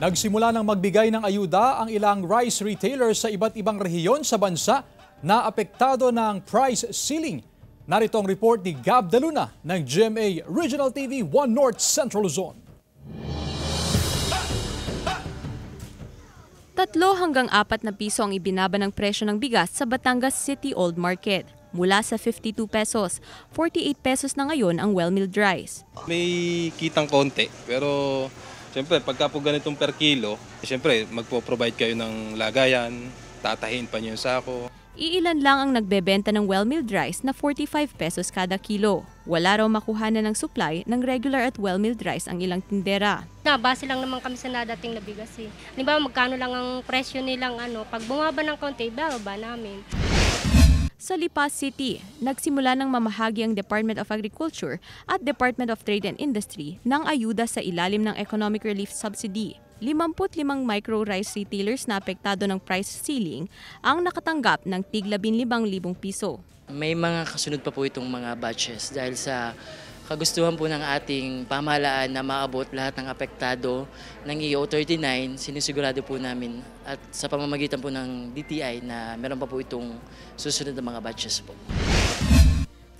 Nagsimula ng magbigay ng ayuda ang ilang rice retailers sa iba't ibang rehiyon sa bansa na apektado ng price ceiling. Narito ang report ni Gab Daluna ng GMA Regional TV 1 North Central Zone. Tatlo hanggang apat na piso ang ibinaba ng presyo ng bigas sa Batangas City Old Market mula sa 52 pesos. 48 pesos na ngayon ang well-milled rice. May kitang konti pero Siyempre, pagka po ganitong per kilo, eh, siyempre, magpo-provide kayo ng lagayan, tatahin pa niyo yung sako. Iilan lang ang nagbebenta ng well-milled rice na 45 pesos kada kilo. Wala raw makuha na ng supply ng regular at well-milled rice ang ilang tindera. Na, base lang naman kami sa nadating na bigas eh. Halimbawa, magkano lang ang presyo nilang ano, pag bumaba ng konti, bababa namin. Sa Lipa City, nagsimula ng mamahagi ang Department of Agriculture at Department of Trade and Industry ng ayuda sa ilalim ng Economic Relief Subsidy. 55 micro-rice retailers na apektado ng price ceiling ang nakatanggap ng tig 15,000 piso. May mga kasunod pa po itong mga batches dahil sa kagustuhan po ng ating pamahalaan na maabot lahat ng apektado ng EO 39, sinisigurado po namin at sa pamamagitan po ng DTI na meron pa po itong susunod na mga batches po.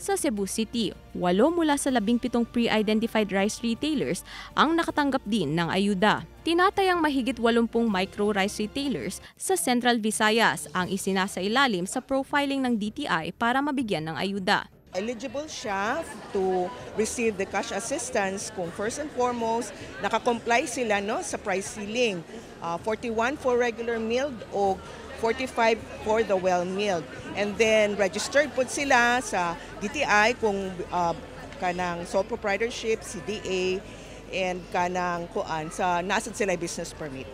Sa Cebu City, walo mula sa labing pitong pre-identified rice retailers ang nakatanggap din ng ayuda. Tinatayang mahigit 80 micro rice retailers sa Central Visayas ang isinasailalim sa profiling ng DTI para mabigyan ng ayuda eligible siya to receive the cash assistance kung first and foremost, nakakomply sila no, sa price ceiling. Uh, ah, 41 for regular meal o 45 for the well meal. And then registered po sila sa DTI kung uh, kanang sole proprietorship, CDA, and kanang kuan sa nasan sila business permit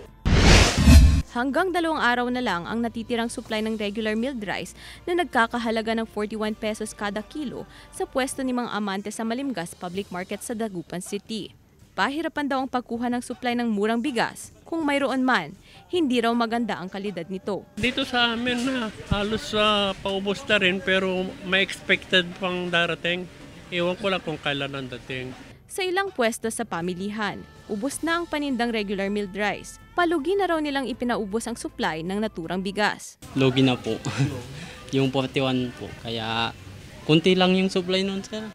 hanggang dalawang araw na lang ang natitirang supply ng regular milled rice na nagkakahalaga ng 41 pesos kada kilo sa pwesto ni Mang amante sa Malimgas Public Market sa Dagupan City. Pahirapan daw ang pagkuha ng supply ng murang bigas kung mayroon man, hindi raw maganda ang kalidad nito. Dito sa amin na halos uh, paubos na rin pero may expected pang darating. Iwan ko lang kung kailan ang dating. Sa ilang pwesto sa pamilihan, ubos na ang panindang regular milled rice palugi na raw nilang ipinaubos ang supply ng naturang bigas. Lugi na po. yung 41 po. Kaya kunti lang yung supply noon sir.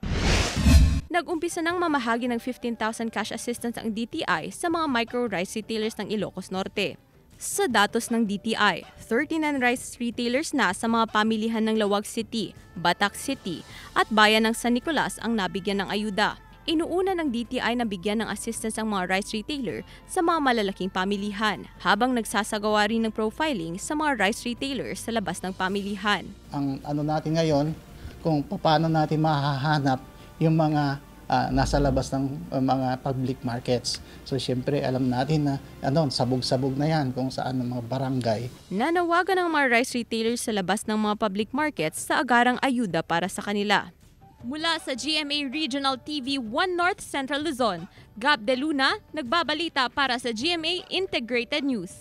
Nag-umpisa nang mamahagi ng 15,000 cash assistance ang DTI sa mga micro-rice retailers ng Ilocos Norte. Sa datos ng DTI, 39 rice retailers na sa mga pamilihan ng Lawag City, Batac City at Bayan ng San Nicolas ang nabigyan ng ayuda inuuna ng DTI na bigyan ng assistance ang mga rice retailer sa mga malalaking pamilihan habang nagsasagawa rin ng profiling sa mga rice retailers sa labas ng pamilihan. Ang ano natin ngayon, kung paano natin mahahanap yung mga uh, nasa labas ng uh, mga public markets. So siyempre alam natin na ano, sabog-sabog na yan kung saan ng mga barangay. Nanawagan ng mga rice retailers sa labas ng mga public markets sa agarang ayuda para sa kanila. Mula sa GMA Regional TV 1 North Central Luzon, Gab De Luna, nagbabalita para sa GMA Integrated News.